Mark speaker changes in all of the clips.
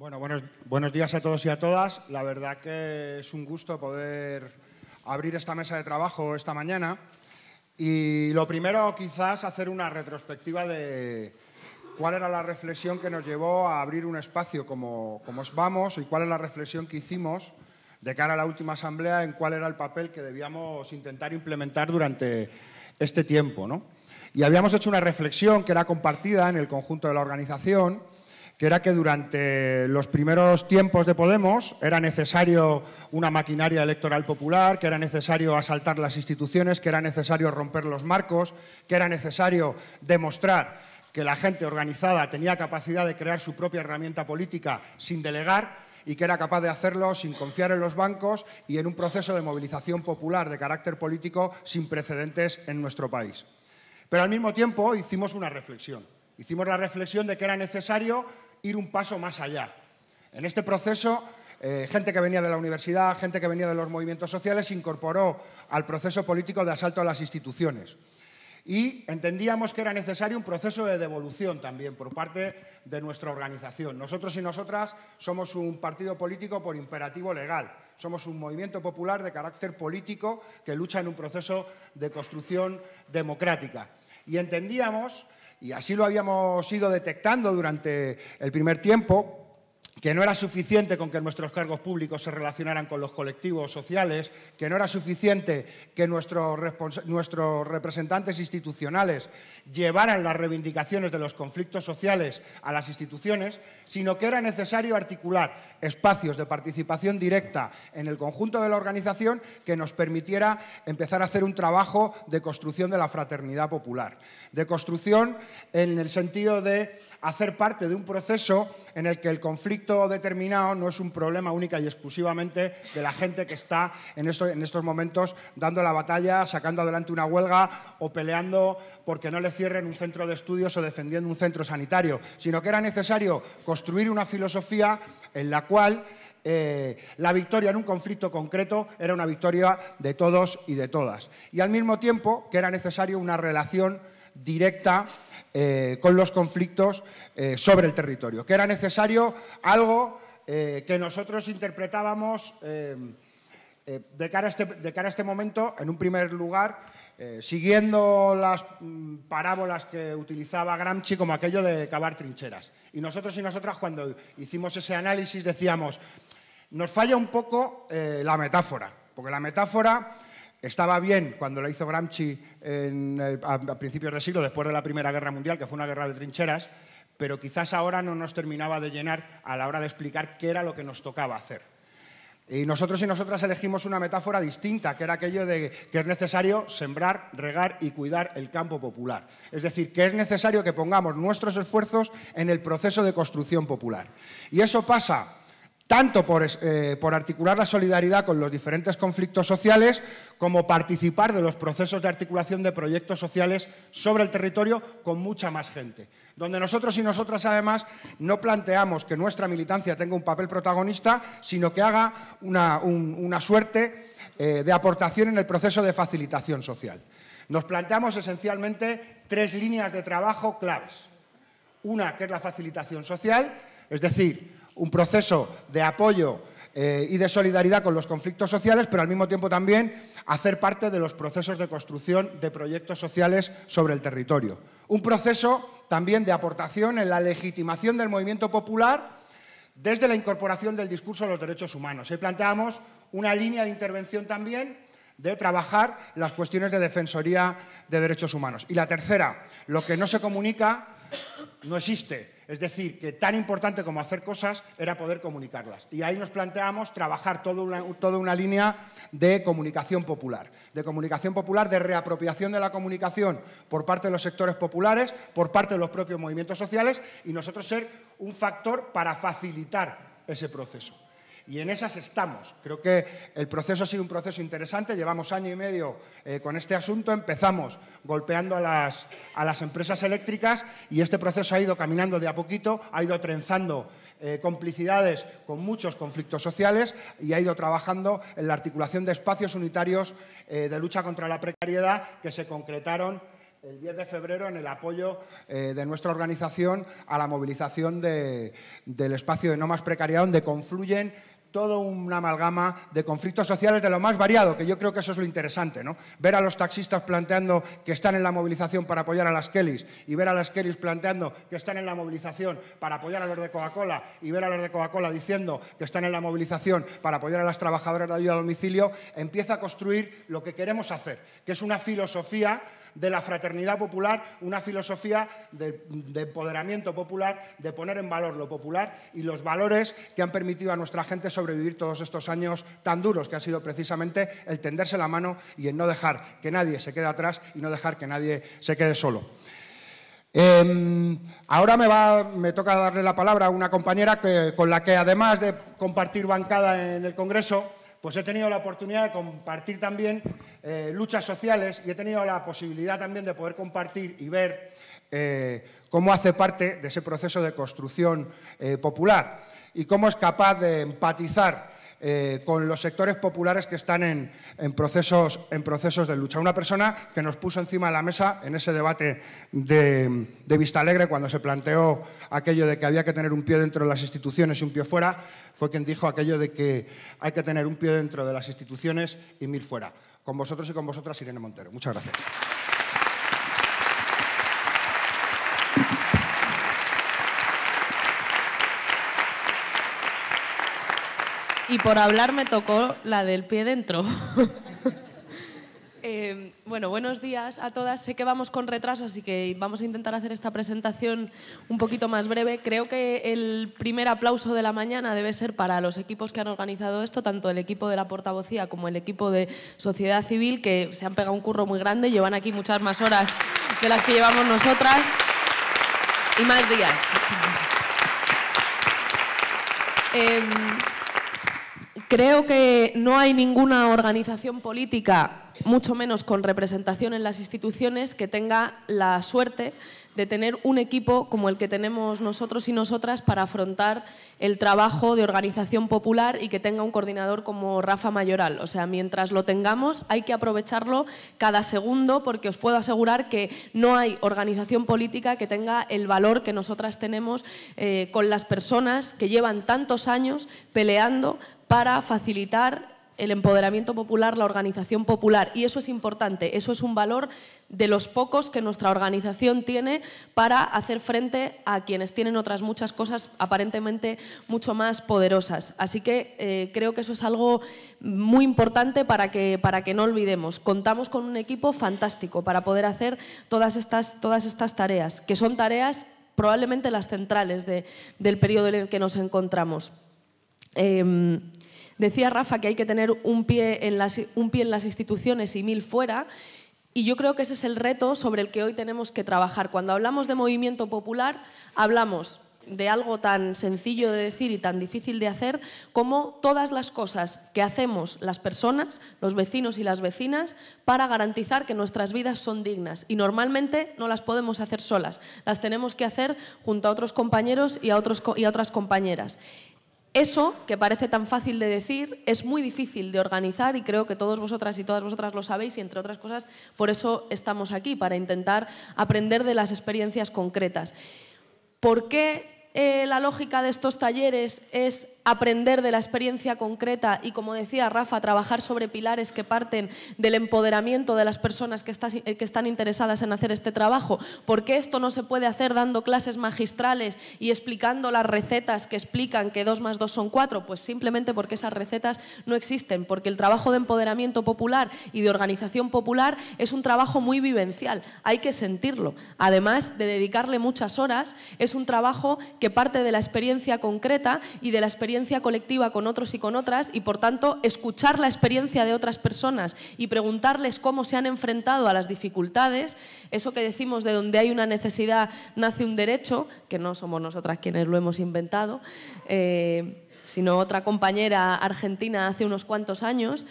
Speaker 1: Bueno, buenos, días a todos y a todas. La verdad que es un gusto poder abrir esta mesa de trabajo esta mañana. Y lo primero, quizás, hacer una retrospectiva de cuál era la reflexión que nos llevó a abrir un espacio como, como Vamos y cuál es la reflexión que hicimos de cara a la última asamblea en cuál era el papel que debíamos intentar implementar durante este tiempo. Y habíamos hecho una reflexión que era compartida en el conjunto de la organización que era que durante los primeros tiempos de Podemos era necesario una maquinaria electoral popular, que era necesario asaltar las instituciones, que era necesario romper los marcos, que era necesario demostrar que la gente organizada tenía capacidad de crear su propia herramienta política sin delegar y que era capaz de hacerlo sin confiar en los bancos y en un proceso de movilización popular de carácter político sin precedentes en nuestro país. Pero al mismo tiempo hicimos una reflexión. Hicimos la reflexión de que era necesario ir un paso más allá. En este proceso, eh, gente que venía de la universidad, gente que venía de los movimientos sociales, se incorporó al proceso político de asalto a las instituciones. Y entendíamos que era necesario un proceso de devolución también por parte de nuestra organización. Nosotros y nosotras somos un partido político por imperativo legal. Somos un movimiento popular de carácter político que lucha en un proceso de construcción democrática. Y entendíamos y así lo habíamos ido detectando durante el primer tiempo, que no era suficiente con que nuestros cargos públicos se relacionaran con los colectivos sociales, que no era suficiente que nuestros, nuestros, representantes institucionales llevaran las reivindicaciones de los conflictos sociales a las instituciones, sino que era necesario articular espacios de participación directa en el conjunto de la organización que nos permitiera empezar a hacer un trabajo de construcción de la fraternidad popular, de construcción en el sentido de hacer parte de un proceso en el que el conflicto determinado no es un problema única y exclusivamente de la gente que está en, estos momentos dando la batalla, sacando adelante una huelga o peleando porque no le cierren un centro de estudios o defendiendo un centro sanitario, sino que era necesario construir una filosofía en la cual eh, la victoria en un conflicto concreto era una victoria de todos y de todas. Y al mismo tiempo que era necesario una relación directa eh, con los conflictos eh, sobre el territorio, que era necesario algo eh, que nosotros interpretábamos este, de cara, a este, momento, en un primer lugar, siguiendo las mm, parábolas que utilizaba Gramsci como aquello de cavar trincheras. Y nosotros y nosotras cuando hicimos ese análisis decíamos, nos falla un poco la metáfora, porque la metáfora estaba bien cuando lo hizo Gramsci a, a, principios del siglo, después de la Primera Guerra Mundial, que fue una guerra de trincheras, pero quizás ahora no nos terminaba de llenar a la hora de explicar qué era lo que nos tocaba hacer. Y nosotros y nosotras elegimos una metáfora distinta, que era aquello de que es necesario sembrar, regar y cuidar el campo popular. Es decir, que es necesario que pongamos nuestros esfuerzos en el proceso de construcción popular. Y eso pasa tanto eh, por, articular la solidaridad con los diferentes conflictos sociales como participar de los procesos de articulación de proyectos sociales sobre el territorio con mucha más gente. Donde nosotros y nosotras además no planteamos que nuestra militancia tenga un papel protagonista, sino que haga una, suerte eh, de aportación en el proceso de facilitación social. Nos planteamos esencialmente tres líneas de trabajo claves. Una que es la facilitación social, es decir, un proceso de apoyo eh, y de solidaridad con los conflictos sociales, pero al mismo tiempo también hacer parte de los procesos de construcción de proyectos sociales sobre el territorio. Un proceso también de aportación en la legitimación del movimiento popular desde la incorporación del discurso de los derechos humanos. Ahí planteamos una línea de intervención también de trabajar las cuestiones de defensoría de derechos humanos. Y la tercera, lo que no se comunica no existe. Es decir, que tan importante como hacer cosas era poder comunicarlas. Y ahí nos planteamos trabajar toda una, línea de comunicación popular, de comunicación popular, de reapropiación de la comunicación por parte de los sectores populares, por parte de los propios movimientos sociales y nosotros ser un factor para facilitar ese proceso y en esas estamos. Creo que el proceso ha sido un proceso interesante, llevamos año y medio eh, con este asunto, empezamos golpeando a las, a las empresas eléctricas y este proceso ha ido caminando de a poquito, ha ido trenzando eh, complicidades con muchos conflictos sociales y ha ido trabajando en la articulación de espacios unitarios eh, de lucha contra la precariedad que se concretaron el 10 de febrero en el apoyo eh, de nuestra organización a la movilización del espacio de No Más Precariedad, donde confluyen toda una amalgama de conflictos sociales de lo más variado, que yo creo que eso es lo interesante, ¿no? Ver a los taxistas planteando que están en la movilización para apoyar a las Kellys y ver a las Kellys planteando que están en la movilización para apoyar a los de Coca-Cola y ver a los de Coca-Cola diciendo que están en la movilización para apoyar a las trabajadoras de ayuda a domicilio, empieza a construir lo que queremos hacer, que es una filosofía de la fraternidad popular, una filosofía de, empoderamiento popular, de poner en valor lo popular y los valores que han permitido a nuestra gente sobrevivir todos estos años tan duros, que ha sido precisamente el tenderse la mano y el no dejar que nadie se quede atrás y no dejar que nadie se quede solo. Em, ahora me, va, me, toca darle la palabra a una compañera con la que, además de compartir bancada en el Congreso, pues he tenido la oportunidad de compartir también eh, luchas sociales y he tenido la posibilidad también de poder compartir y ver eh, cómo hace parte de ese proceso de construcción eh, popular y cómo es capaz de empatizar eh, con los sectores populares que están en, procesos, de lucha. Una persona que nos puso encima de la mesa en ese debate de, Vista Alegre, cuando se planteó aquello de que había que tener un pie dentro de las instituciones y un pie fuera, fue quien dijo aquello de que hay que tener un pie dentro de las instituciones y mil fuera. Con vosotros y con vosotras, Irene Montero. Muchas gracias.
Speaker 2: y por hablar me tocó la del pie dentro. Eh, bueno, buenos días a todas. Sé que vamos con retraso, así que vamos a intentar hacer esta presentación un poquito más breve. Creo que el primer aplauso de la mañana debe ser para los equipos que han organizado esto, tanto el equipo de la portavocía como el equipo de sociedad civil, que se han pegado un curro muy grande, llevan aquí muchas más horas de las que llevamos nosotras y más días. Em, Creo que no hay ninguna organización política, mucho menos con representación en las instituciones, que tenga la suerte de tener un equipo como el que tenemos nosotros y nosotras para afrontar el trabajo de organización popular y que tenga un coordinador como Rafa Mayoral. O sea, mientras lo tengamos hay que aprovecharlo cada segundo porque os puedo asegurar que no hay organización política que tenga el valor que nosotras tenemos eh, con las personas que llevan tantos años peleando para facilitar el empoderamiento popular, la organización popular. Y eso es importante, eso es un valor de los pocos que nuestra organización tiene para hacer frente a quienes tienen otras muchas cosas aparentemente mucho más poderosas. Así que eh, creo que eso es algo muy importante para que, para que no olvidemos. Contamos con un equipo fantástico para poder hacer todas estas, todas estas tareas, que son tareas probablemente las centrales del periodo en el que nos encontramos. Em, Decía Rafa que hay que tener un pie en las, instituciones y mil fuera. Y yo creo que ese es el reto sobre el que hoy tenemos que trabajar. Cuando hablamos de movimiento popular, hablamos de algo tan sencillo de decir y tan difícil de hacer como todas las cosas que hacemos las personas, los vecinos y las vecinas, para garantizar que nuestras vidas son dignas. Y normalmente no las podemos hacer solas, las tenemos que hacer junto a otros compañeros y y a otras compañeras. Eso, que parece tan fácil de decir, es muy difícil de organizar y creo que todos vosotras y todas vosotras lo sabéis y, entre otras cosas, por eso estamos aquí, para intentar aprender de las experiencias concretas. ¿Por qué eh, la lógica de estos talleres es aprender de la experiencia concreta y, como decía Rafa, trabajar sobre pilares que parten del empoderamiento de las personas eh, que, están interesadas en hacer este trabajo. Porque esto no se puede hacer dando clases magistrales y explicando las recetas que explican que dos más dos son cuatro Pues simplemente porque esas recetas no existen, porque el trabajo de empoderamiento popular y de organización popular es un trabajo muy vivencial, hay que sentirlo. Además de dedicarle muchas horas, es un trabajo que parte de la experiencia concreta y de la experiencia colectiva con otros y con otras y, por tanto, escuchar la experiencia de otras personas y preguntarles cómo se han enfrentado a las dificultades, eso que decimos de donde hay una necesidad nace un derecho, que no somos nosotras quienes lo hemos inventado, eh, sino otra compañera argentina hace unos cuantos años,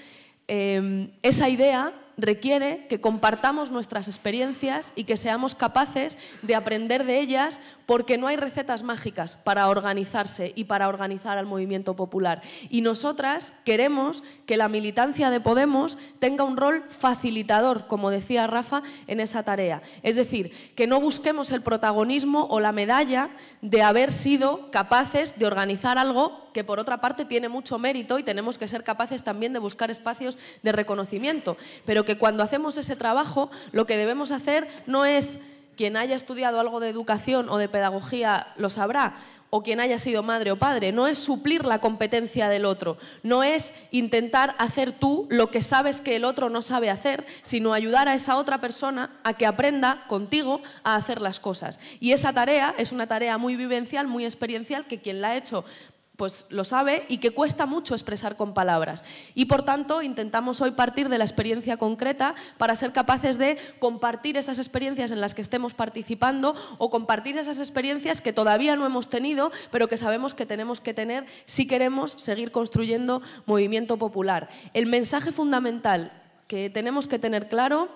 Speaker 2: eh, esa idea requiere que compartamos nuestras experiencias y que seamos capaces de aprender de ellas porque no hay recetas mágicas para organizarse y para organizar al movimiento popular. Y nosotras queremos que la militancia de Podemos tenga un rol facilitador, como decía Rafa, en esa tarea. Es decir, que no busquemos el protagonismo o la medalla de haber sido capaces de organizar algo que por otra parte tiene mucho mérito y tenemos que ser capaces también de buscar espacios de reconocimiento, pero que cuando hacemos ese trabajo lo que debemos hacer no es quien haya estudiado algo de educación o de pedagogía lo sabrá, o quien haya sido madre o padre, no es suplir la competencia del otro, no es intentar hacer tú lo que sabes que el otro no sabe hacer, sino ayudar a esa otra persona a que aprenda contigo a hacer las cosas. Y esa tarea es una tarea muy vivencial, muy experiencial, que quien la ha hecho pues lo sabe y que cuesta mucho expresar con palabras. Y por tanto, intentamos hoy partir de la experiencia concreta para ser capaces de compartir esas experiencias en las que estemos participando o compartir esas experiencias que todavía no hemos tenido, pero que sabemos que tenemos que tener si queremos seguir construyendo movimiento popular. El mensaje fundamental que tenemos que tener claro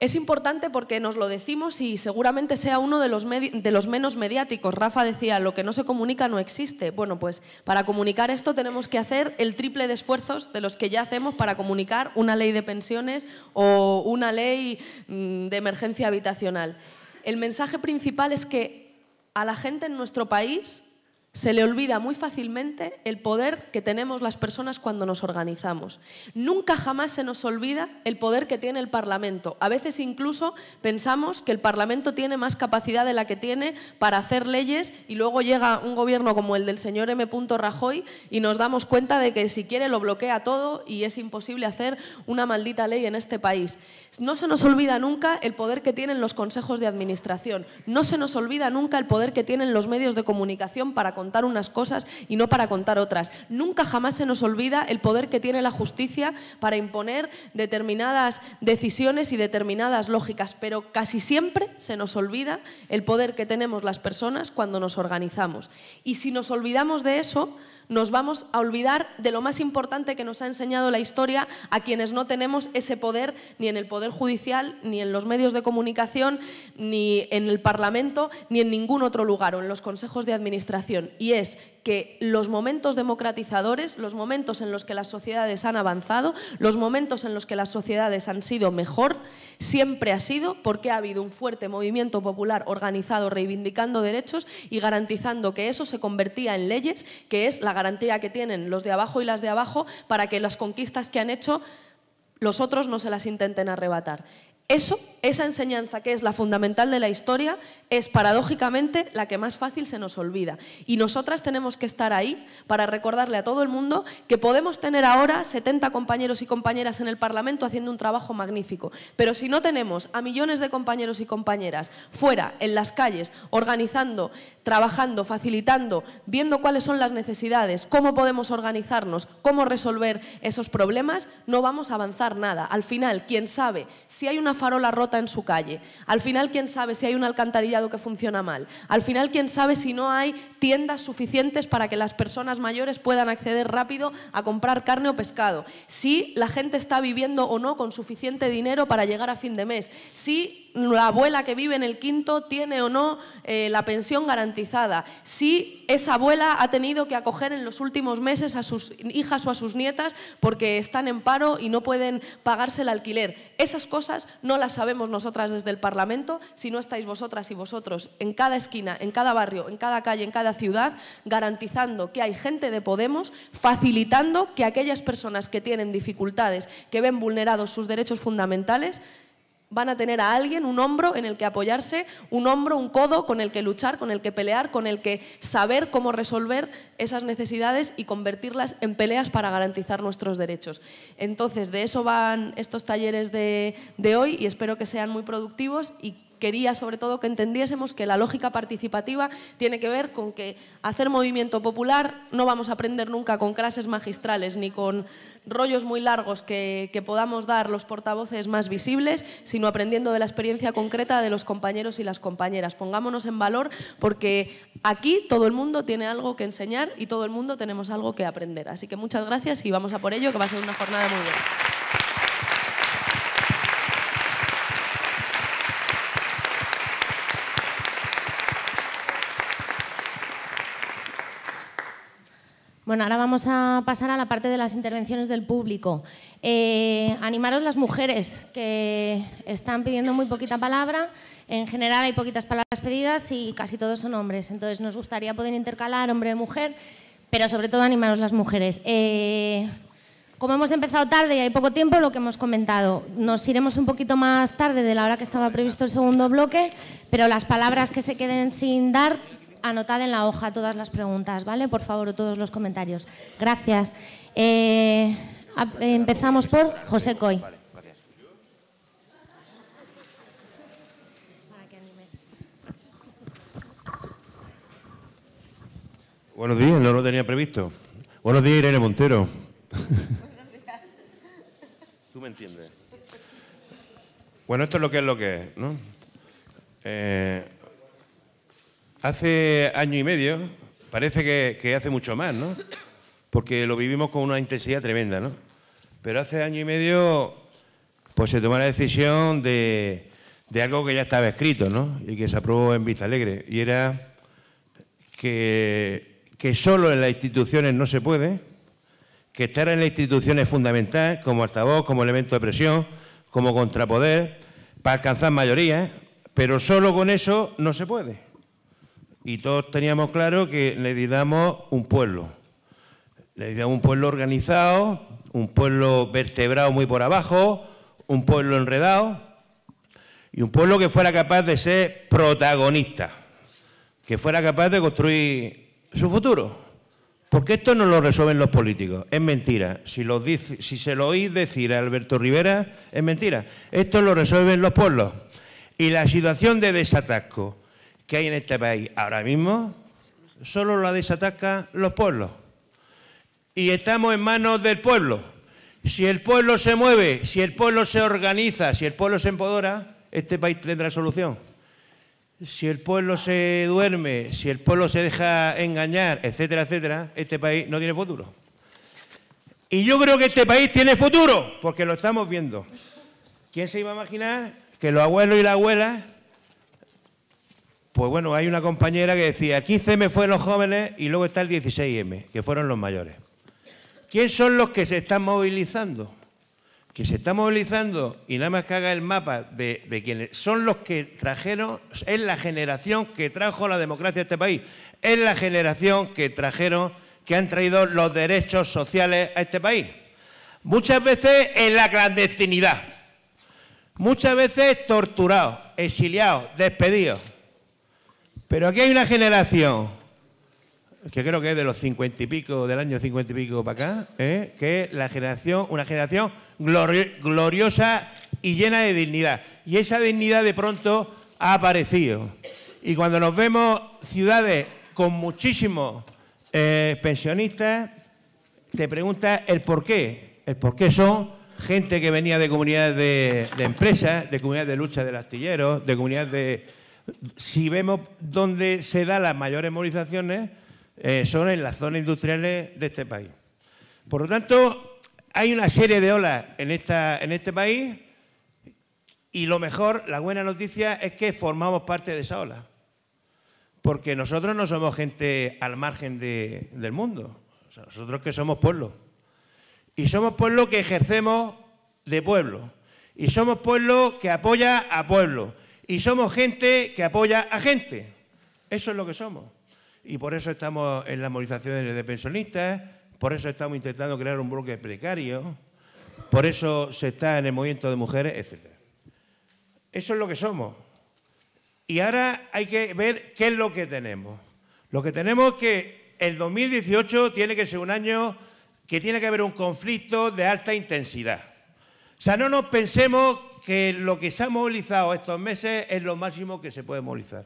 Speaker 2: es importante porque nos lo decimos y seguramente sea uno de los, de los, menos mediáticos. Rafa decía, lo que no se comunica no existe. Bueno, pues para comunicar esto tenemos que hacer el triple de esfuerzos de los que ya hacemos para comunicar una ley de pensiones o una ley mm, de emergencia habitacional. El mensaje principal es que a la gente en nuestro país se le olvida muy fácilmente el poder que tenemos las personas cuando nos organizamos. Nunca jamás se nos olvida el poder que tiene el Parlamento. A veces incluso pensamos que el Parlamento tiene más capacidad de la que tiene para hacer leyes y luego llega un gobierno como el del señor M. Rajoy y nos damos cuenta de que si quiere lo bloquea todo y es imposible hacer una maldita ley en este país. No se nos olvida nunca el poder que tienen los consejos de administración. No se nos olvida nunca el poder que tienen los medios de comunicación para contar unas cosas y no para contar otras. Nunca jamás se nos olvida el poder que tiene la justicia para imponer determinadas decisiones y determinadas lógicas, pero casi siempre se nos olvida el poder que tenemos las personas cuando nos organizamos. Y si nos olvidamos de eso, nos vamos a olvidar de lo más importante que nos ha enseñado la historia a quienes no tenemos ese poder ni en el Poder Judicial, ni en los medios de comunicación, ni en el Parlamento, ni en ningún otro lugar o en los consejos de administración. Y es que los momentos democratizadores, los momentos en los que las sociedades han avanzado, los momentos en los que las sociedades han sido mejor, siempre ha sido porque ha habido un fuerte movimiento popular organizado reivindicando derechos y garantizando que eso se convertía en leyes, que es la garantía que tienen los de abajo y las de abajo para que las conquistas que han hecho los otros no se las intenten arrebatar. Eso, esa enseñanza que es la fundamental de la historia, es paradójicamente la que más fácil se nos olvida. Y nosotras tenemos que estar ahí para recordarle a todo el mundo que podemos tener ahora 70 compañeros y compañeras en el Parlamento haciendo un trabajo magnífico. Pero si no tenemos a millones de compañeros y compañeras fuera, en las calles, organizando, trabajando, facilitando, viendo cuáles son las necesidades, cómo podemos organizarnos, cómo resolver esos problemas, no vamos a avanzar nada. Al final, quién sabe si hay una farola rota en su calle. Al final, quién sabe si hay un alcantarillado que funciona mal. Al final, quién sabe si no hay tiendas suficientes para que las personas mayores puedan acceder rápido a comprar carne o pescado. Si la gente está viviendo o no con suficiente dinero para llegar a fin de mes. Si la abuela que vive en el quinto tiene o no eh, la pensión garantizada, si esa abuela ha tenido que acoger en los últimos meses a sus hijas o a sus nietas porque están en paro y no pueden pagarse el alquiler. Esas cosas no las sabemos nosotras desde el Parlamento si no estáis vosotras y vosotros en cada esquina, en cada barrio, en cada calle, en cada ciudad, garantizando que hay gente de Podemos, facilitando que aquellas personas que tienen dificultades, que ven vulnerados sus derechos fundamentales, van a tener a alguien, un hombro en el que apoyarse, un hombro, un codo con el que luchar, con el que pelear, con el que saber cómo resolver esas necesidades y convertirlas en peleas para garantizar nuestros derechos. Entonces, de eso van estos talleres de, hoy y espero que sean muy productivos y quería sobre todo que entendiésemos que la lógica participativa tiene que ver con que hacer movimiento popular no vamos a aprender nunca con clases magistrales ni con rollos muy largos que, que podamos dar los portavoces más visibles, sino aprendiendo de la experiencia concreta de los compañeros y las compañeras. Pongámonos en valor porque aquí todo el mundo tiene algo que enseñar y todo el mundo tenemos algo que aprender. Así que muchas gracias y vamos a por ello, que va a ser una jornada muy buena.
Speaker 3: Bueno, ahora vamos a pasar a la parte de las intervenciones del público. Eh, animaros las mujeres que están pidiendo muy poquita palabra. En general hay poquitas palabras pedidas y casi todos son hombres. Entonces nos gustaría poder intercalar hombre-mujer, pero sobre todo animaros las mujeres. Eh, como hemos empezado tarde y hay poco tiempo, lo que hemos comentado, nos iremos un poquito más tarde de la hora que estaba previsto el segundo bloque, pero las palabras que se queden sin dar anotad en la hoja todas las preguntas, ¿vale? Por favor, todos los comentarios. Gracias. Eh, empezamos por José Coy.
Speaker 4: Buenos días, no lo tenía previsto. Buenos días, Irene Montero. Tú me entiendes. Bueno, esto es lo que es lo que es, ¿no? Eh, Hace año y medio, parece que, hace mucho más, ¿no? Porque lo vivimos con una intensidad tremenda, ¿no? Pero hace año y medio, pues se tomó la decisión de, algo que ya estaba escrito, ¿no? Y que se aprobó en Vista Alegre. Y era que, que solo en las instituciones no se puede, que estar en las instituciones es fundamental, como altavoz, como elemento de presión, como contrapoder, para alcanzar mayoría, pero solo con eso no se puede y todos teníamos claro que le necesitamos un pueblo. Le Necesitamos un pueblo organizado, un pueblo vertebrado muy por abajo, un pueblo enredado y un pueblo que fuera capaz de ser protagonista, que fuera capaz de construir su futuro. Porque esto no lo resuelven los políticos, es mentira. Si, si se lo oí decir a Alberto Rivera, es mentira. Esto lo resuelven los pueblos. Y la situación de desatasco que hay en este país ahora mismo solo la desatacan los pueblos. Y estamos en manos del pueblo. Si el pueblo se mueve, si el pueblo se organiza, si el pueblo se empodora, este país tendrá solución. Si el pueblo se duerme, si el pueblo se deja engañar, etcétera, etcétera, este país no tiene futuro. Y yo creo que este país tiene futuro, porque lo estamos viendo. ¿Quién se iba a imaginar que los abuelos y las abuelas pues bueno, hay una compañera que decía, 15M fueron los jóvenes y luego está el 16M, que fueron los mayores. ¿Quiénes son los que se están movilizando? Que se están movilizando, y nada más que haga el mapa de, quienes son los que trajeron, es la generación que trajo la democracia a este país, es la generación que trajeron, que han traído los derechos sociales a este país. Muchas veces en la clandestinidad, muchas veces torturados, exiliados, despedidos pero aquí hay una generación, que creo que es de los cincuenta y pico, del año cincuenta y pico para acá, ¿eh? que es la generación, una generación gloriosa y llena de dignidad. Y esa dignidad de pronto ha aparecido. Y cuando nos vemos ciudades con muchísimos eh, pensionistas, te preguntas el por qué. El por qué son gente que venía de comunidades de, empresas, de comunidades de lucha de astillero, de comunidades de, si vemos dónde se dan las mayores movilizaciones, eh, son en las zonas industriales de este país. Por lo tanto, hay una serie de olas en, este país y lo mejor, la buena noticia es que formamos parte de esa ola. Porque nosotros no somos gente al margen del mundo. nosotros que somos pueblo. Y somos pueblo que ejercemos de pueblo. Y somos pueblo que apoya a pueblo. Y somos gente que apoya a gente. Eso es lo que somos. Y por eso estamos en las movilizaciones de pensionistas, por eso estamos intentando crear un bloque precario, por eso se está en el movimiento de mujeres, etc. Eso es lo que somos. Y ahora hay que ver qué es lo que tenemos. Lo que tenemos es que el 2018 tiene que ser un año que tiene que haber un conflicto de alta intensidad. O sea, no nos pensemos que lo que se ha movilizado estos meses es lo máximo que se puede movilizar.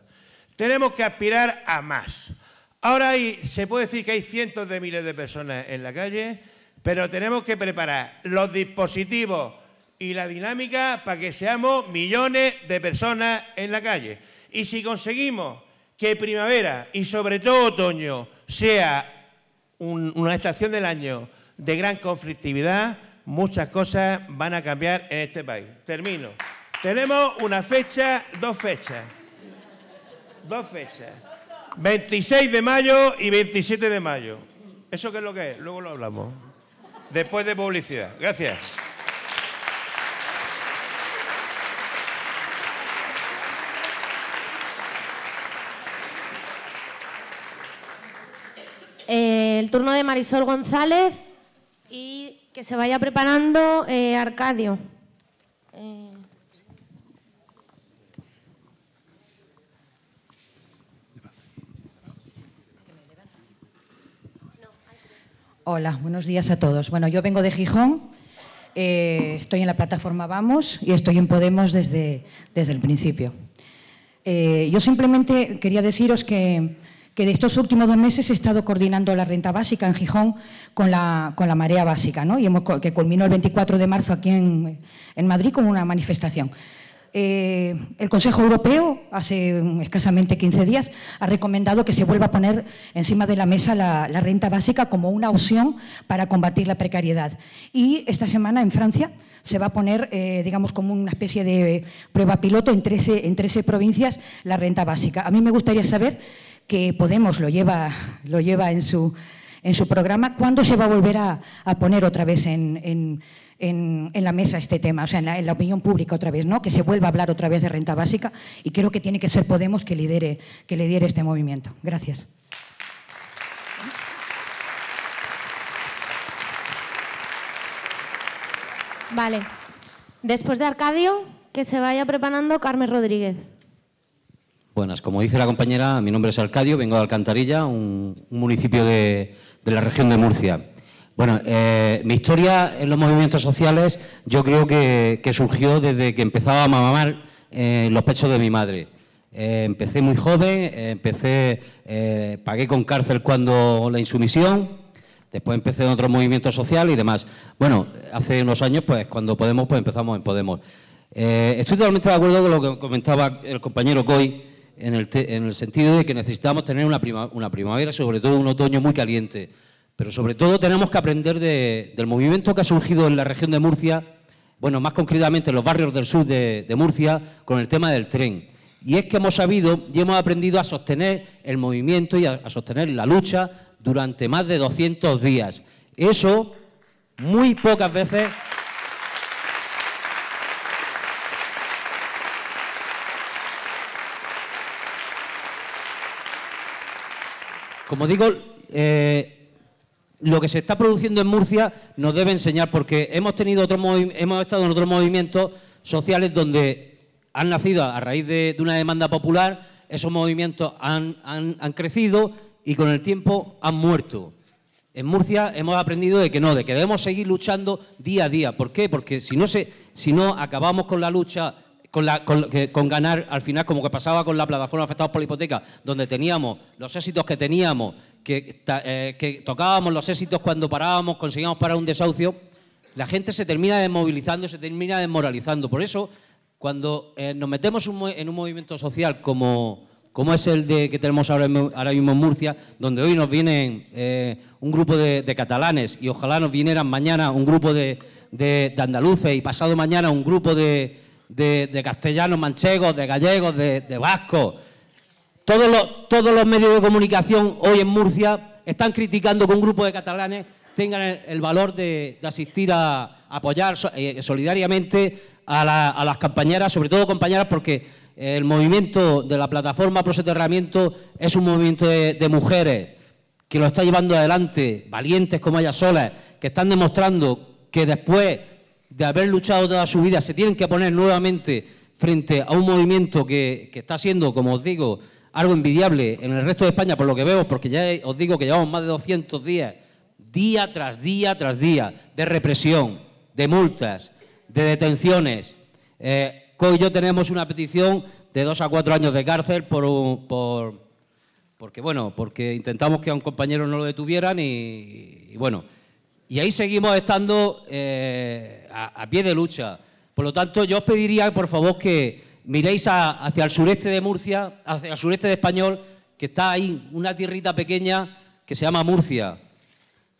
Speaker 4: Tenemos que aspirar a más. Ahora se puede decir que hay cientos de miles de personas en la calle, pero tenemos que preparar los dispositivos y la dinámica para que seamos millones de personas en la calle. Y si conseguimos que primavera y sobre todo otoño sea una estación del año de gran conflictividad, muchas cosas van a cambiar en este país. Termino. Tenemos una fecha, dos fechas. Dos fechas. 26 de mayo y 27 de mayo. ¿Eso qué es lo que es? Luego lo hablamos. Después de publicidad. Gracias.
Speaker 3: Eh, el turno de Marisol González. Que se vaya preparando eh, Arcadio. Eh.
Speaker 5: Hola, buenos días a todos. Bueno, yo vengo de Gijón, eh, estoy en la plataforma Vamos y estoy en Podemos desde, desde el principio. yo simplemente quería deciros que que de estos últimos dos meses he estado coordinando la renta básica en Gijón con la, con la marea básica, y hemos, que culminó el 24 de marzo aquí en, Madrid con una manifestación. Eh, el Consejo Europeo, hace escasamente 15 días, ha recomendado que se vuelva a poner encima de la mesa la, renta básica como una opción para combatir la precariedad. Y esta semana en Francia se va a poner, eh, digamos, como una especie de prueba piloto en 13, en 13 provincias la renta básica. A mí me gustaría saber que Podemos lo lleva, lo lleva en, su, en su programa, ¿cuándo se va a volver a, poner otra vez en, en, en, la mesa este tema, o sea, en la, opinión pública otra vez, ¿no? Que se vuelva a hablar otra vez de renta básica y creo que tiene que ser Podemos que lidere, que lidere este movimiento. Gracias.
Speaker 3: Vale. Después de Arcadio, que se vaya preparando Carmen Rodríguez.
Speaker 6: Buenas, como dice la compañera, mi nombre es Arcadio, vengo de Alcantarilla, un, municipio de, la región de Murcia. Bueno, eh, mi historia en los movimientos sociales yo creo que, surgió desde que empezaba a mamar eh, los pechos de mi madre. Eh, empecé muy joven, empecé, pagué con cárcel cuando la insumisión, después empecé en otro movimiento social y demás. Bueno, hace unos años, pues cuando Podemos, pues empezamos en Podemos. estoy totalmente de acuerdo con lo que comentaba el compañero Coy, en el, sentido de que necesitamos tener una, prima, una, primavera, sobre todo un otoño muy caliente. Pero sobre todo tenemos que aprender del movimiento que ha surgido en la región de Murcia, bueno, más concretamente en los barrios del sur de, Murcia, con el tema del tren. Y es que hemos sabido y hemos aprendido a sostener el movimiento y a, a sostener la lucha durante más de 200 días. Eso muy pocas veces Como digo, eh, lo que se está produciendo en Murcia nos debe enseñar, porque hemos tenido hemos estado en otros movimientos sociales donde han nacido a raíz de, una demanda popular, esos movimientos han, crecido y con el tiempo han muerto. En Murcia hemos aprendido de que no, de que debemos seguir luchando día a día. ¿Por qué? Porque si no, se, si no acabamos con la lucha con, la, ganar, al final, como que pasaba con la plataforma afectados por la hipoteca, donde teníamos los éxitos que teníamos, que, eh, que tocábamos los éxitos cuando parábamos, conseguíamos parar un desahucio, la gente se termina desmovilizando, se termina desmoralizando. Por eso, cuando eh, nos metemos en un movimiento social como, es el de que tenemos ahora, mismo en Murcia, donde hoy nos vienen eh, un grupo de, catalanes y ojalá nos vinieran mañana un grupo de andaluces y pasado mañana un grupo de, de, castellanos, manchegos, de gallegos, de, de vascos. Todos los, todos los medios de comunicación hoy en Murcia están criticando que un grupo de catalanes tengan el, valor de, asistir a, apoyar eh, solidariamente a, las compañeras, sobre todo compañeras, porque el movimiento de la plataforma Prosoterramiento es un movimiento de, de mujeres que lo está llevando adelante, valientes como ellas solas, que están demostrando que después de haber luchado toda su vida, se tienen que poner nuevamente frente a un movimiento que, está siendo, como os digo, algo envidiable en el resto de España, por lo que vemos, porque ya os digo que llevamos más de 200 días, día tras día tras día, de represión, de multas, de detenciones. Eh, y yo tenemos una petición de dos a cuatro años de cárcel por, por porque bueno, porque intentamos que a un compañero no lo detuvieran y, bueno, y ahí seguimos estando eh, a, pie de lucha. Por lo tanto, yo os pediría, por favor, que miréis hacia el sureste de Murcia, hacia el sureste de Español, que está ahí una tierrita pequeña que se llama Murcia,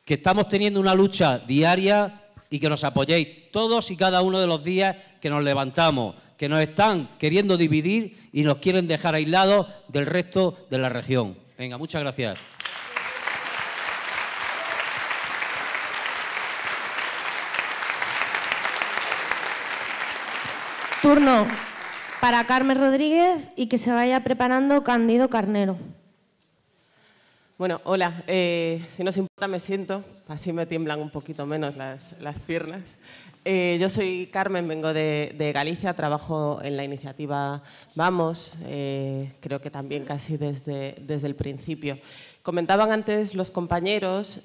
Speaker 6: que estamos teniendo una lucha diaria y que nos apoyéis todos y cada uno de los días que nos levantamos, que nos están queriendo dividir y nos quieren dejar aislados del resto de la región. Venga, muchas gracias.
Speaker 3: Turno para Carmen Rodríguez y que se vaya preparando Candido Carnero.
Speaker 7: Bueno, hola. Eh, si no se importa, me siento. Así me tiemblan un poquito menos las, piernas. Eh, yo soy Carmen, vengo de, Galicia, trabajo en la iniciativa Vamos, eh, creo que también casi desde, desde el principio. Comentaban antes los compañeros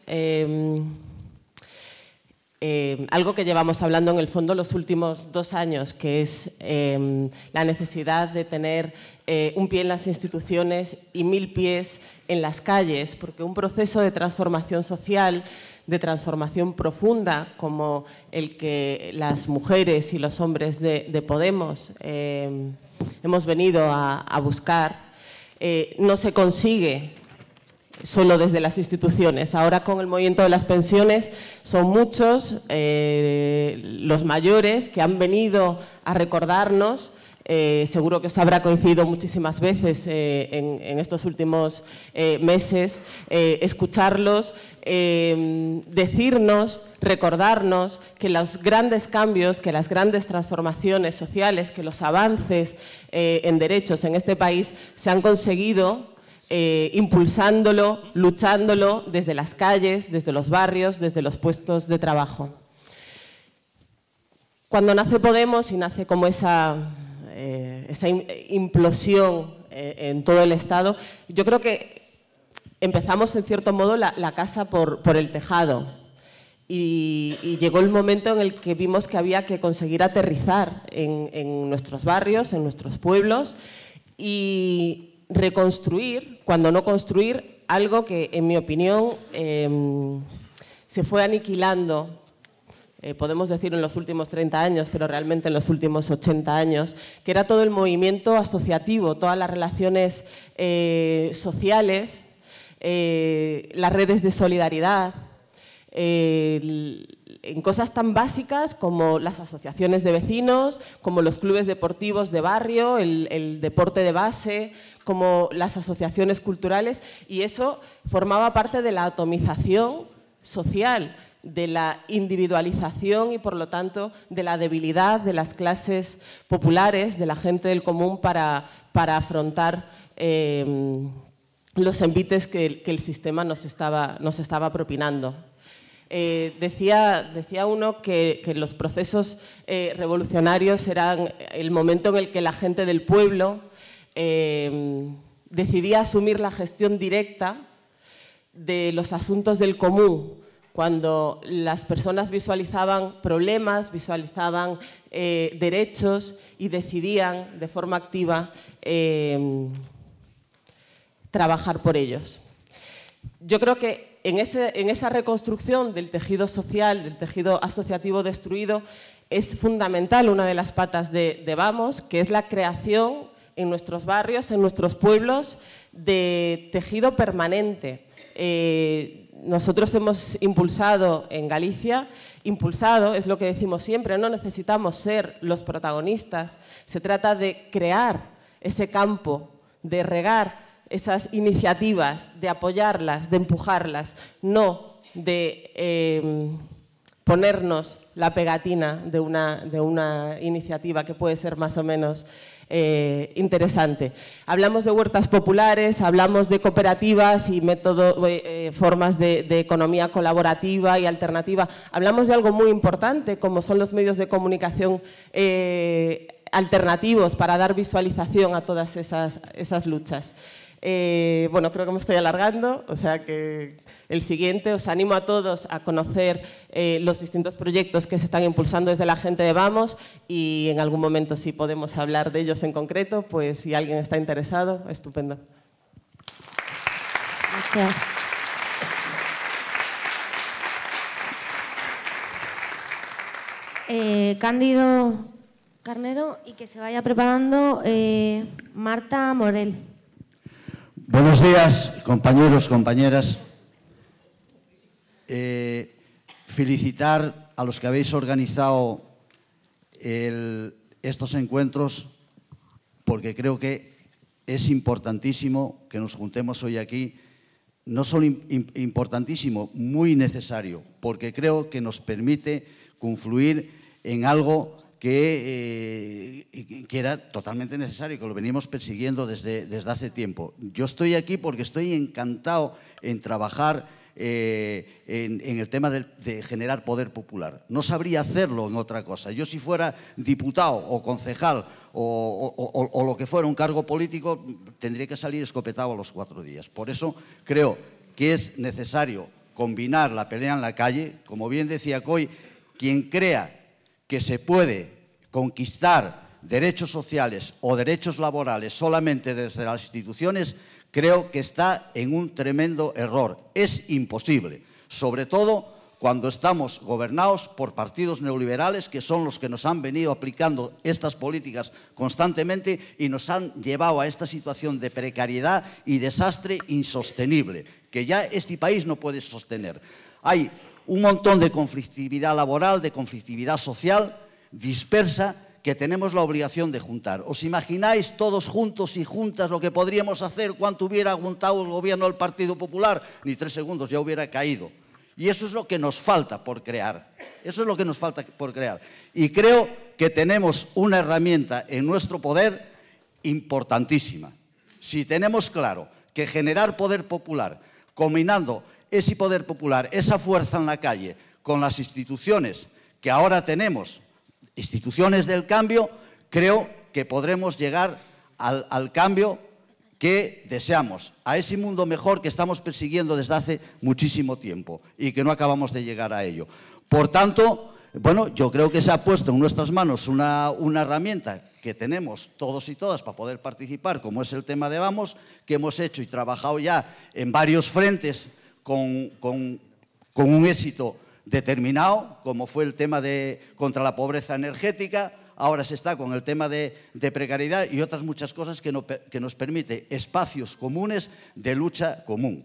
Speaker 7: Em, algo que llevamos hablando en el fondo los últimos dos años, que es em, la necesidad de tener eh, un pie en las instituciones y mil pies en las calles, porque un proceso de transformación social, de transformación profunda, como el que las mujeres y los hombres de, Podemos em, hemos venido a, a buscar, eh, no se consigue solo desde las instituciones. Ahora con el movimiento de las pensiones son muchos eh, los mayores que han venido a recordarnos eh, seguro que os habrá coincidido muchísimas veces eh, en, estos últimos meses, escucharlos, em, decirnos, recordarnos que los grandes cambios, que las grandes transformaciones sociales, que los avances en derechos en este país se han conseguido eh, impulsándolo, luchándolo desde las calles, desde los barrios, desde los puestos de trabajo. Cuando nace Podemos y nace como esa, eh, esa implosión eh, en todo el Estado, yo creo que empezamos en cierto modo la, casa por, el tejado, y, llegó el momento en el que vimos que había que conseguir aterrizar en, en nuestros barrios, en nuestros pueblos y, reconstruir, cuando no construir, algo que, en mi opinión, em, se fue aniquilando, eh, podemos decir en los últimos 30 años, pero realmente en los últimos 80 años, que era todo el movimiento asociativo, todas las relaciones eh, sociales, eh, las redes de solidaridad, en cosas tan básicas como las asociaciones de vecinos, como los clubes deportivos de barrio, el, deporte de base, como las asociaciones culturales, y eso formaba parte de la atomización social, de la individualización y, por lo tanto, de la debilidad de las clases populares, de la gente del común, para, afrontar eh, los envites que, el sistema nos estaba propinando. Eh, decía, decía uno que, los procesos eh, revolucionarios eran el momento en el que la gente del pueblo em, decidía asumir la gestión directa de los asuntos del común, cuando las personas visualizaban problemas, visualizaban eh, derechos y decidían de forma activa em, trabajar por ellos. Yo creo que en, esa reconstrucción del tejido social, del tejido asociativo destruido, es fundamental una de las patas de, Vamos, que es la creación en nuestros barrios, en nuestros pueblos, de tejido permanente. Eh, nosotros hemos impulsado en Galicia, impulsado es lo que decimos siempre, no necesitamos ser los protagonistas, se trata de crear ese campo, de regar esas iniciativas, de apoyarlas, de empujarlas, no de eh, ponernos la pegatina de una, iniciativa que puede ser más o menos eh, interesante. Hablamos de huertas populares, hablamos de cooperativas y eh, formas de, economía colaborativa y alternativa. Hablamos de algo muy importante, como son los medios de comunicación alternativos para dar visualización a todas esas luchas. Eh, bueno, creo que me estoy alargando, o sea que el siguiente, os animo a todos a conocer eh, los distintos proyectos que se están impulsando desde la gente de Vamos y en algún momento si podemos hablar de ellos en concreto, pues si alguien está interesado, estupendo. Gracias. Eh,
Speaker 3: Cándido Carnero y que se vaya preparando Marta Morel.
Speaker 8: Buenos días, compañeros, compañeras. Eh, felicitar a los que habéis organizado estos encuentros, porque creo que es importantísimo que nos juntemos hoy aquí, no solo importantísimo, muy necesario, porque creo que nos permite confluir en algo eh, que, era totalmente necesario, que lo venimos persiguiendo desde, desde hace tiempo. Yo estoy aquí porque estoy encantado en trabajar eh, en, el tema de, generar poder popular. No sabría hacerlo en otra cosa. Yo si fuera diputado o concejal o, o, lo que fuera un cargo político, tendría que salir escopetado a los cuatro días. Por eso creo que es necesario combinar la pelea en la calle. Como bien decía Coy, quien crea que se puede conquistar derechos sociales o derechos laborales solamente desde las instituciones, creo que está en un tremendo error. Es imposible, sobre todo cuando estamos gobernados por partidos neoliberales que son los que nos han venido aplicando estas políticas constantemente y nos han llevado a esta situación de precariedad y desastre insostenible que ya este país no puede sostener. Hay un montón de conflictividad laboral, de conflictividad social dispersa que tenemos la obligación de juntar. ¿Os imagináis todos juntos y juntas lo que podríamos hacer cuando hubiera juntado el gobierno del Partido Popular? Ni tres segundos, ya hubiera caído. Y eso es lo que nos falta por crear. Eso es lo que nos falta por crear. Y creo que tenemos una herramienta en nuestro poder importantísima. Si tenemos claro que generar poder popular combinando ese poder popular, esa fuerza en la calle, con las instituciones que ahora tenemos, instituciones del cambio, creo que podremos llegar al, cambio que deseamos, a ese mundo mejor que estamos persiguiendo desde hace muchísimo tiempo y que no acabamos de llegar a ello. Por tanto, bueno, yo creo que se ha puesto en nuestras manos una, herramienta que tenemos todos y todas para poder participar, como es el tema de Vamos, que hemos hecho y trabajado ya en varios frentes con, un éxito determinado, como fue el tema de contra la pobreza energética, ahora se está con el tema de, precariedad y otras muchas cosas que, que, nos permite espacios comunes de lucha común.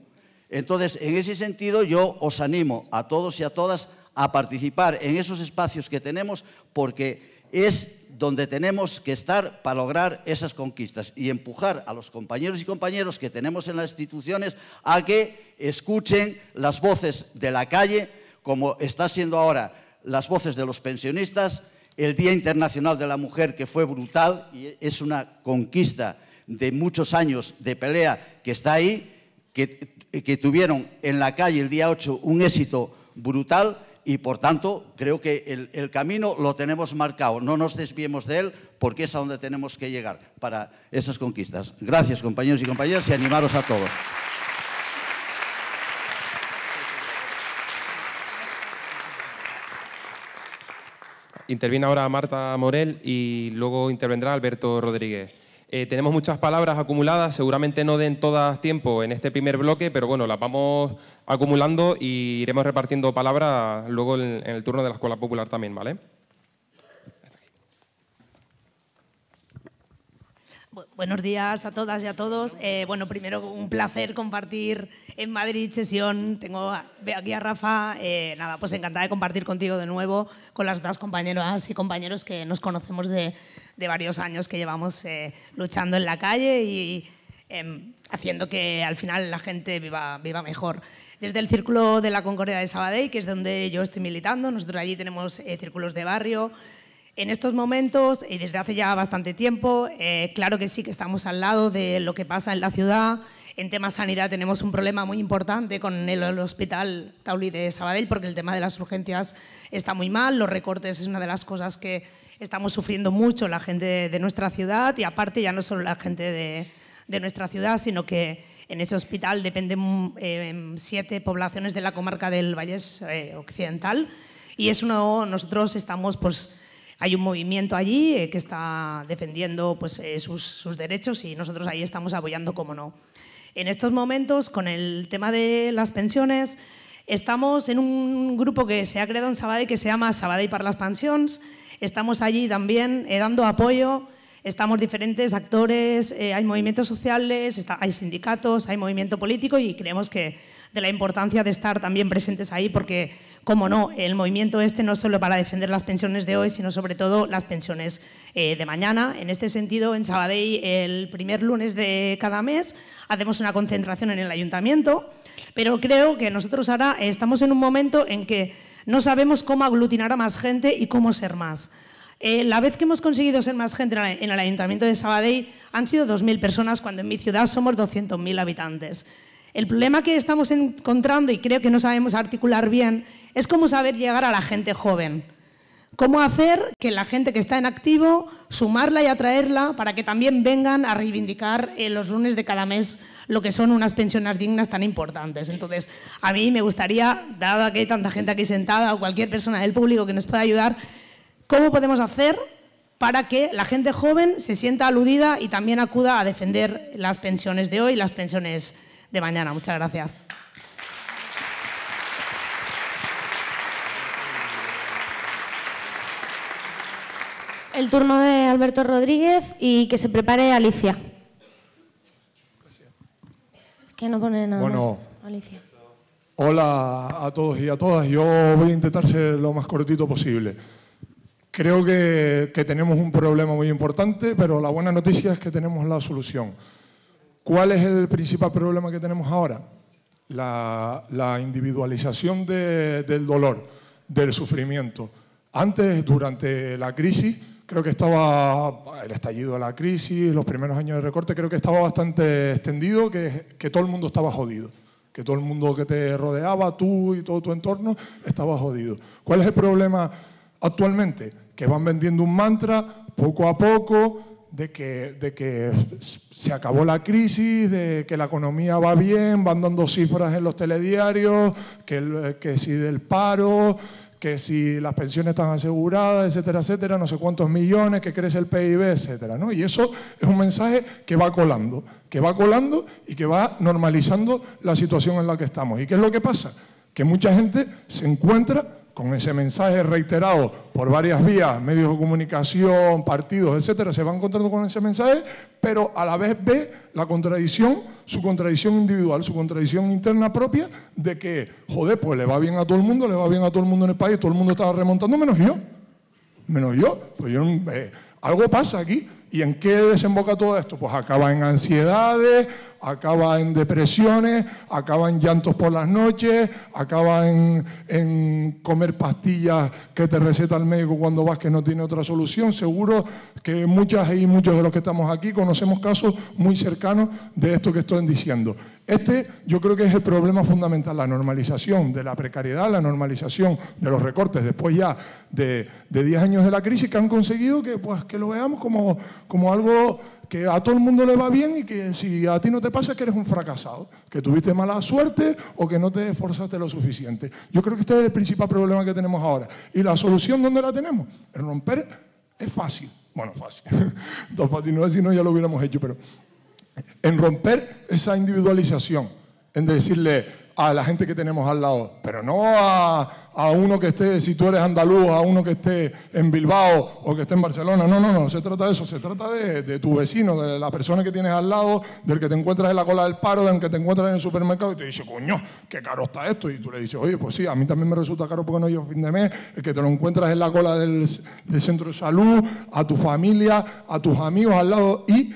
Speaker 8: Entonces, en ese sentido, yo os animo a todos y a todas a participar en esos espacios que tenemos porque es donde tenemos que estar para lograr esas conquistas y empujar a los compañeros y compañeras que tenemos en las instituciones a que escuchen las voces de la calle, como está siendo ahora las voces de los pensionistas, el Día Internacional de la Mujer, que fue brutal y es una conquista de muchos años de pelea que está ahí, que, que tuvieron en la calle el día 8 un éxito brutal y por tanto creo que el, camino lo tenemos marcado. No nos desviemos de él porque es a donde tenemos que llegar para esas conquistas. Gracias compañeros y compañeras y animaros a todos.
Speaker 1: Interviene ahora Marta Morel y luego intervendrá Alberto Rodríguez. Eh, tenemos muchas palabras acumuladas, seguramente no den todas tiempo en este primer bloque, pero bueno, las vamos acumulando y iremos repartiendo palabras luego en, en el turno de la Escuela Popular también, ¿vale?
Speaker 9: Buenos días a todas y a todos. Eh, bueno, primero un placer compartir en Madrid sesión. Tengo aquí a Rafa. Eh, nada, pues encantada de compartir contigo de nuevo, con las otras compañeras y compañeros que nos conocemos de, varios años que llevamos eh, luchando en la calle y em, haciendo que al final la gente viva, viva mejor. Desde el Círculo de la Concordia de Sabadell, que es donde yo estoy militando, nosotros allí tenemos círculos de barrio. En estos momentos y desde hace ya bastante tiempo, eh, claro que sí que estamos al lado de lo que pasa en la ciudad. En tema sanidad tenemos un problema muy importante con el, hospital tauli de Sabadell porque el tema de las urgencias está muy mal. Los recortes es una de las cosas que estamos sufriendo mucho la gente de, nuestra ciudad y aparte ya no solo la gente de, nuestra ciudad, sino que en ese hospital dependen em, siete poblaciones de la comarca del Valles eh, Occidental y es uno, nosotros estamos pues hay un movimiento allí eh, que está defendiendo pues, eh, sus, derechos y nosotros ahí estamos apoyando, como no. En estos momentos, con el tema de las pensiones, estamos en un grupo que se ha creado en Sabadell que se llama Sabadell para las Pensiones. Estamos allí también eh, dando apoyo estamos diferentes actores, eh, hay movimientos sociales, hay sindicatos, hay movimiento político y creemos que de la importancia de estar también presentes ahí porque, como no, el movimiento este no es solo para defender las pensiones de hoy, sino sobre todo las pensiones eh, de mañana. En este sentido, en Sabadell, el primer lunes de cada mes, hacemos una concentración en el ayuntamiento, pero creo que nosotros ahora estamos en un momento en que no sabemos cómo aglutinar a más gente y cómo ser más. Eh, la vez que hemos conseguido ser más gente en el Ayuntamiento de Sabadell han sido 2.000 personas cuando en mi ciudad somos 200.000 habitantes. El problema que estamos encontrando y creo que no sabemos articular bien es cómo saber llegar a la gente joven. Cómo hacer que la gente que está en activo, sumarla y atraerla para que también vengan a reivindicar eh, los lunes de cada mes lo que son unas pensiones dignas tan importantes. Entonces, a mí me gustaría, dado que hay tanta gente aquí sentada o cualquier persona del público que nos pueda ayudar, ¿Cómo podemos hacer para que la gente joven se sienta aludida y también acuda a defender las pensiones de hoy y las pensiones de mañana? Muchas gracias.
Speaker 3: El turno de Alberto Rodríguez y que se prepare Alicia. Es que no pone nada Alicia.
Speaker 10: Hola a todos y a todas. Yo voy a intentar ser lo más cortito posible. Creo que, tenemos un problema muy importante, pero la buena noticia es que tenemos la solución. ¿Cuál es el principal problema que tenemos ahora? La, individualización del dolor, del sufrimiento. Antes, durante la crisis, creo que estaba el estallido de la crisis, los primeros años de recorte, creo que estaba bastante extendido, que, que todo el mundo estaba jodido que todo el mundo que te rodeaba, tú y todo tu entorno, estaba jodido. ¿Cuál es el problema actualmente? que van vendiendo un mantra poco a poco de que, de que se acabó la crisis, de que la economía va bien, van dando cifras en los telediarios, que, si del paro, que si las pensiones están aseguradas, etcétera, etcétera, no sé cuántos millones, que crece el PIB, etcétera. ¿no? Y eso es un mensaje que va colando, que va colando y que va normalizando la situación en la que estamos. ¿Y qué es lo que pasa? Que mucha gente se encuentra con ese mensaje reiterado por varias vías, medios de comunicación, partidos, etcétera, se va encontrando con ese mensaje, pero a la vez ve la contradicción, su contradicción individual, su contradicción interna propia, de que, joder, pues le va bien a todo el mundo, le va bien a todo el mundo en el país, todo el mundo estaba remontando, menos yo. Menos yo. Pues yo eh, algo pasa aquí. ¿Y en qué desemboca todo esto? Pues acaba en ansiedades, acaba en depresiones, acaba en llantos por las noches, acaba en, comer pastillas que te receta el médico cuando vas que no tiene otra solución. Seguro que muchas y muchos de los que estamos aquí conocemos casos muy cercanos de esto que estoy diciendo. Este yo creo que es el problema fundamental, la normalización de la precariedad, la normalización de los recortes después ya de 10 años de la crisis que han conseguido que, pues, que lo veamos como, como algo que a todo el mundo le va bien y que si a ti no te pasa es que eres un fracasado, que tuviste mala suerte o que no te esforzaste lo suficiente. Yo creo que este es el principal problema que tenemos ahora. ¿Y la solución dónde la tenemos? El romper es fácil. Bueno, fácil. Tan fácil no es, si no ya lo hubiéramos hecho, pero en romper esa individualización, en decirle a la gente que tenemos al lado, pero no a, a uno que esté, si tú eres andaluz, a uno que esté en Bilbao o que esté en Barcelona, no, no, no, se trata de eso, se trata de, de tu vecino, de la persona que tienes al lado, del que te encuentras en la cola del paro, del que te encuentras en el supermercado y te dice, coño, qué caro está esto, y tú le dices, oye, pues sí, a mí también me resulta caro porque no yo fin de mes, el que te lo encuentras en la cola del centro de salud, a tu familia, a tus amigos al lado y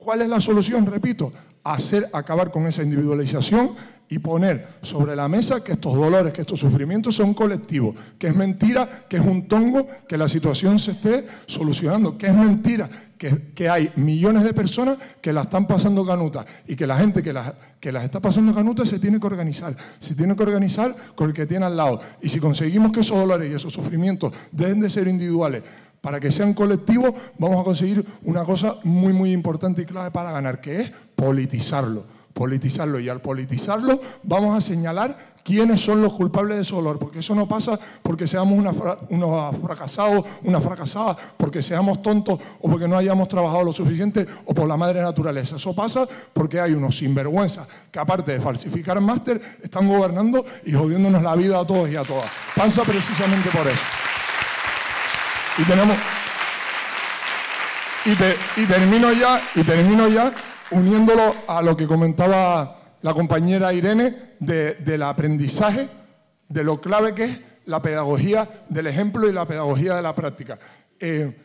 Speaker 10: ¿Cuál es la solución? Repito, hacer acabar con esa individualización y poner sobre la mesa que estos dolores, que estos sufrimientos son colectivos, que es mentira, que es un tongo, que la situación se esté solucionando, que es mentira, que, hay millones de personas que la están pasando canutas y que la gente que las, que las está pasando ganuta se tiene que organizar, se tiene que organizar con el que tiene al lado. Y si conseguimos que esos dolores y esos sufrimientos dejen de ser individuales, para que sean colectivos vamos a conseguir una cosa muy, muy importante y clave para ganar, que es politizarlo. Politizarlo y al politizarlo vamos a señalar quiénes son los culpables de su dolor, porque eso no pasa porque seamos unos fracasados, una fracasada, porque seamos tontos o porque no hayamos trabajado lo suficiente o por la madre naturaleza. Eso pasa porque hay unos sinvergüenzas que aparte de falsificar máster, están gobernando y jodiéndonos la vida a todos y a todas. Pasa precisamente por eso. Y tenemos. Y, termino ya, y termino ya uniéndolo a lo que comentaba la compañera Irene del aprendizaje, de lo clave que es la pedagogía del ejemplo y la pedagogía de la práctica. Eh,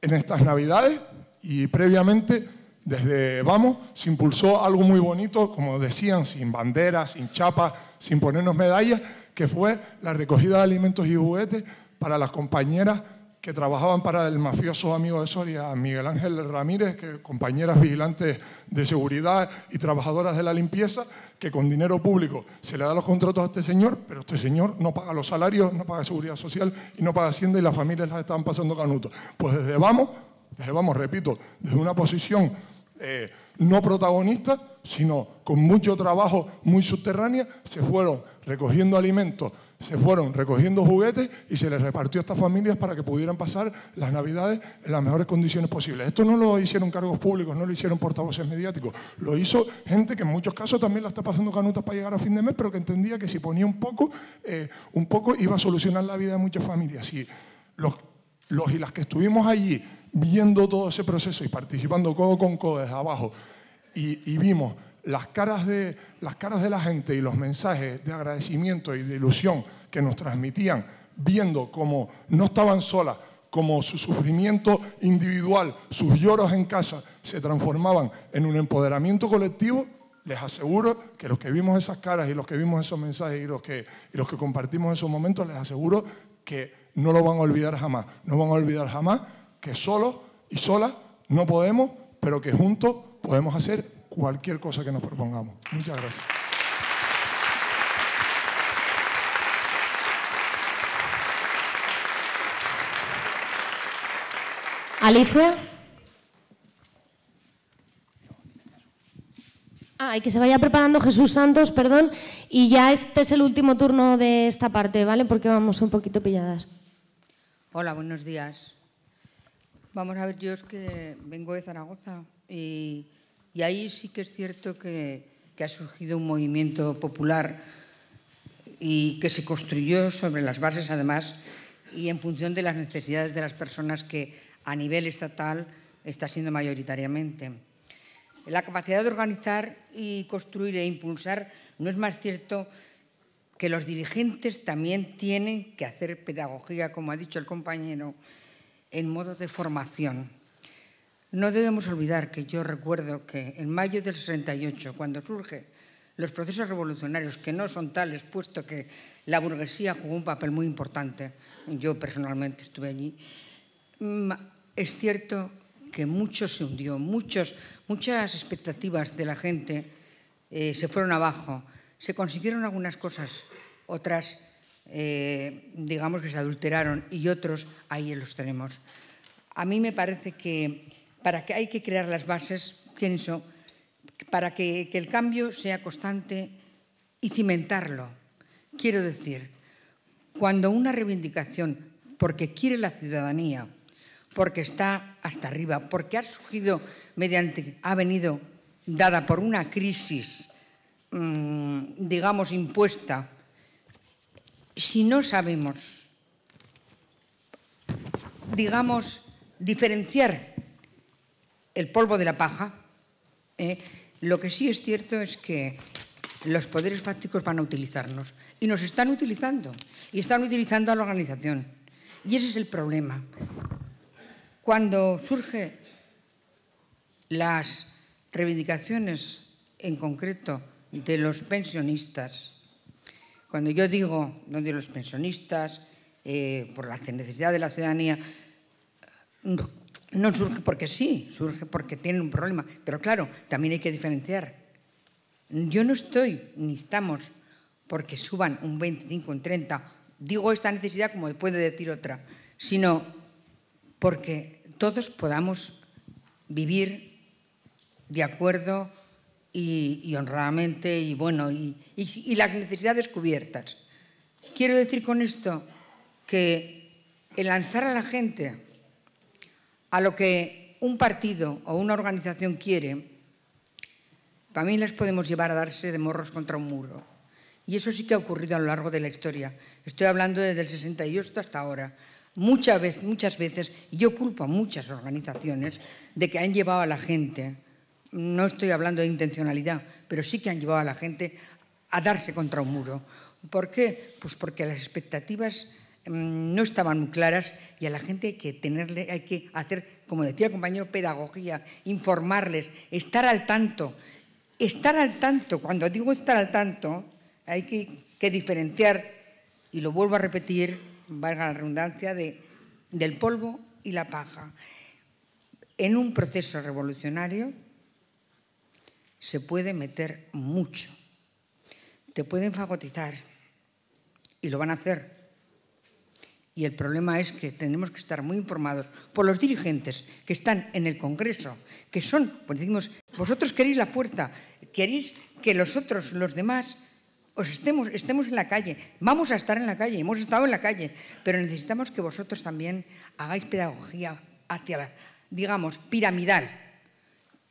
Speaker 10: en estas Navidades y previamente, desde Vamos, se impulsó algo muy bonito, como decían, sin banderas, sin chapas, sin ponernos medallas, que fue la recogida de alimentos y juguetes para las compañeras que trabajaban para el mafioso amigo de Soria, Miguel Ángel Ramírez, que compañeras vigilantes de seguridad y trabajadoras de la limpieza, que con dinero público se le da los contratos a este señor, pero este señor no paga los salarios, no paga seguridad social y no paga Hacienda y las familias las están pasando canuto. Pues desde vamos, desde vamos, repito, desde una posición eh, no protagonista, sino con mucho trabajo muy subterránea, se fueron recogiendo alimentos se fueron recogiendo juguetes y se les repartió a estas familias para que pudieran pasar las navidades en las mejores condiciones posibles. Esto no lo hicieron cargos públicos, no lo hicieron portavoces mediáticos, lo hizo gente que en muchos casos también la está pasando canutas para llegar a fin de mes, pero que entendía que si ponía un poco, eh, un poco iba a solucionar la vida de muchas familias. Y los, los y las que estuvimos allí viendo todo ese proceso y participando codo con codo desde abajo y, y vimos las caras, de, las caras de la gente y los mensajes de agradecimiento y de ilusión que nos transmitían, viendo cómo no estaban solas, como su sufrimiento individual, sus lloros en casa, se transformaban en un empoderamiento colectivo, les aseguro que los que vimos esas caras y los que vimos esos mensajes y los que, y los que compartimos esos momentos, les aseguro que no lo van a olvidar jamás. No van a olvidar jamás que solo y sola no podemos, pero que juntos podemos hacer cualquier cosa que nos propongamos. Muchas gracias.
Speaker 3: Alicia. Ah, y que se vaya preparando Jesús Santos, perdón, y ya este es el último turno de esta parte, ¿vale? Porque vamos un poquito pilladas.
Speaker 11: Hola, buenos días. Vamos a ver, yo es que vengo de Zaragoza y y ahí sí que es cierto que, ha surgido un movimiento popular y que se construyó sobre las bases, además, y en función de las necesidades de las personas que a nivel estatal está siendo mayoritariamente. La capacidad de organizar y construir e impulsar no es más cierto que los dirigentes también tienen que hacer pedagogía, como ha dicho el compañero, en modo de formación. No debemos olvidar que yo recuerdo que en mayo del 68, cuando surge los procesos revolucionarios, que no son tales, puesto que la burguesía jugó un papel muy importante, yo personalmente estuve allí, mm, es cierto que mucho se hundió, muchos, muchas expectativas de la gente eh, se fueron abajo. Se consiguieron algunas cosas, otras eh, digamos que se adulteraron y otros ahí los tenemos. A mí me parece que para que hay que crear las bases, pienso, para que, el cambio sea constante y cimentarlo. Quiero decir, cuando una reivindicación, porque quiere la ciudadanía, porque está hasta arriba, porque ha surgido mediante, ha venido dada por una crisis, mm, digamos, impuesta, si no sabemos, digamos, diferenciar el polvo de la paja. ¿eh? lo que sí es cierto es que los poderes fácticos van a utilizarnos y nos están utilizando y están utilizando a la organización. Y ese es el problema. Cuando surgen las reivindicaciones en concreto de los pensionistas, cuando yo digo donde los pensionistas, eh, por la necesidad de la ciudadanía, no surge porque sí, surge porque tienen un problema. Pero claro, también hay que diferenciar. Yo no estoy, ni estamos, porque suban un 25, un 30. Digo esta necesidad como puede decir otra, sino porque todos podamos vivir de acuerdo y, honradamente y bueno, y las necesidades cubiertas. Quiero decir con esto que el lanzar a la gente a lo que un partido o una organización quiere, para mí les podemos llevar a darse de morros contra un muro. Y eso sí que ha ocurrido a lo largo de la historia. Estoy hablando desde el 68 hasta ahora. Muchas veces, muchas veces, yo culpo a muchas organizaciones de que han llevado a la gente, no estoy hablando de intencionalidad, pero sí que han llevado a la gente a darse contra un muro. ¿Por qué? Pues porque las expectativas Mm, no estaban muy claras y a la gente hay que tenerle, hay que hacer, como decía el compañero, pedagogía, informarles, estar al tanto. Estar al tanto, cuando digo estar al tanto, hay que, diferenciar, y lo vuelvo a repetir, valga la redundancia, del polvo y la paja. En un proceso revolucionario se puede meter mucho. Te pueden fagotizar y lo van a hacer y el problema es que tenemos que estar muy informados por los dirigentes que están en el Congreso, que son, pues decimos, vosotros queréis la puerta, queréis que los otros, los demás, os estemos, estemos en la calle. Vamos a estar en la calle, hemos estado en la calle, pero necesitamos que vosotros también hagáis pedagogía hacia la, digamos, piramidal,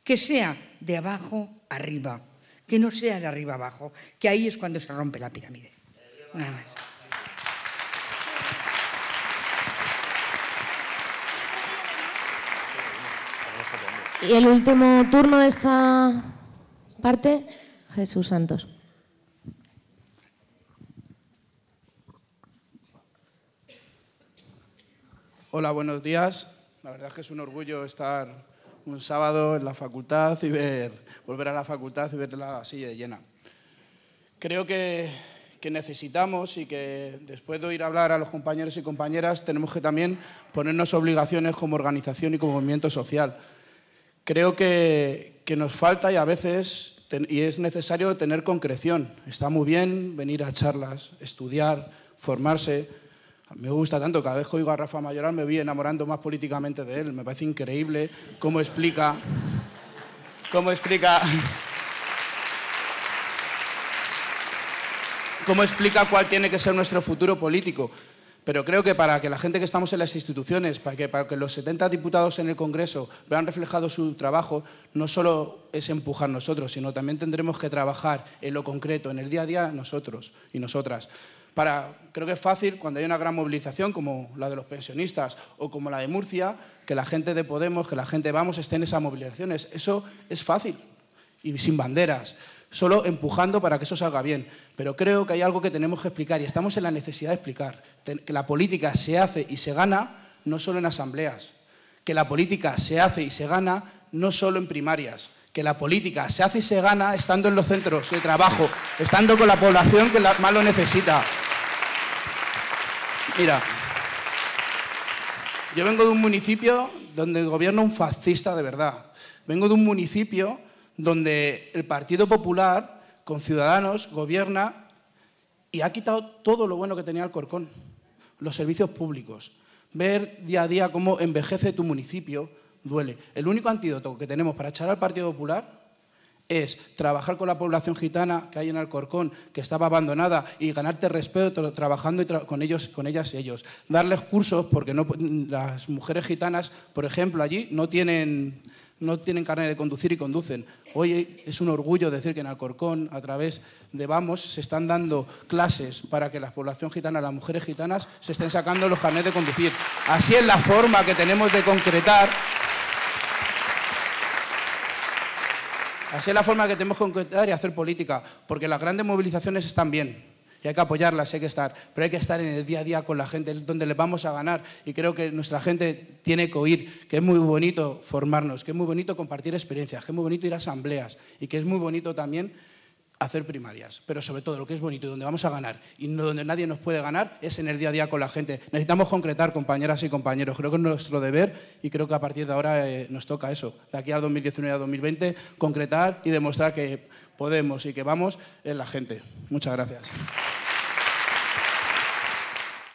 Speaker 11: que sea de abajo arriba, que no sea de arriba abajo, que ahí es cuando se rompe la pirámide.
Speaker 3: Y el último turno de esta parte, Jesús Santos.
Speaker 12: Hola, buenos días. La verdad es que es un orgullo estar un sábado en la facultad y ver, volver a la facultad y ver la silla llena. Creo que, que necesitamos y que después de ir a hablar a los compañeros y compañeras tenemos que también ponernos obligaciones como organización y como movimiento social creo que, nos falta y a veces y es necesario tener concreción. Está muy bien venir a charlas, estudiar, formarse. Me gusta tanto, cada vez que oigo a Rafa Mayoral me voy enamorando más políticamente de él. Me parece increíble cómo explica, cómo explica, cómo explica cuál tiene que ser nuestro futuro político. Pero creo que para que la gente que estamos en las instituciones, para que, para que los 70 diputados en el Congreso vean reflejado su trabajo, no solo es empujar nosotros, sino también tendremos que trabajar en lo concreto, en el día a día nosotros y nosotras. Para, creo que es fácil cuando hay una gran movilización como la de los pensionistas o como la de Murcia, que la gente de Podemos, que la gente de Vamos esté en esas movilizaciones. Eso es fácil y sin banderas solo empujando para que eso salga bien. Pero creo que hay algo que tenemos que explicar y estamos en la necesidad de explicar. Que la política se hace y se gana no solo en asambleas, que la política se hace y se gana no solo en primarias, que la política se hace y se gana estando en los centros de trabajo, estando con la población que más lo necesita. Mira, yo vengo de un municipio donde gobierna un fascista de verdad. Vengo de un municipio donde el Partido Popular, con Ciudadanos, gobierna y ha quitado todo lo bueno que tenía Alcorcón, los servicios públicos. Ver día a día cómo envejece tu municipio duele. El único antídoto que tenemos para echar al Partido Popular es trabajar con la población gitana que hay en Alcorcón, que estaba abandonada, y ganarte respeto trabajando con ellos, con ellas y ellos. Darles cursos, porque las mujeres gitanas, por ejemplo, allí no tienen no tienen carnet de conducir y conducen. Hoy es un orgullo decir que en Alcorcón, a través de Vamos, se están dando clases para que la población gitana, las mujeres gitanas, se estén sacando los carnets de conducir. Así es la forma que tenemos de concretar Así es la forma que tenemos que concretar y hacer política, porque las grandes movilizaciones están bien, y hay que apoyarlas, hay que estar, pero hay que estar en el día a día con la gente, donde le vamos a ganar y creo que nuestra gente tiene que oír que es muy bonito formarnos, que es muy bonito compartir experiencias, que es muy bonito ir a asambleas y que es muy bonito también hacer primarias, pero sobre todo lo que es bonito y donde vamos a ganar y no, donde nadie nos puede ganar es en el día a día con la gente. Necesitamos concretar, compañeras y compañeros, creo que es nuestro deber y creo que a partir de ahora eh, nos toca eso, de aquí al 2019 a 2020, concretar y demostrar que podemos y que vamos en la gente. Muchas gracias.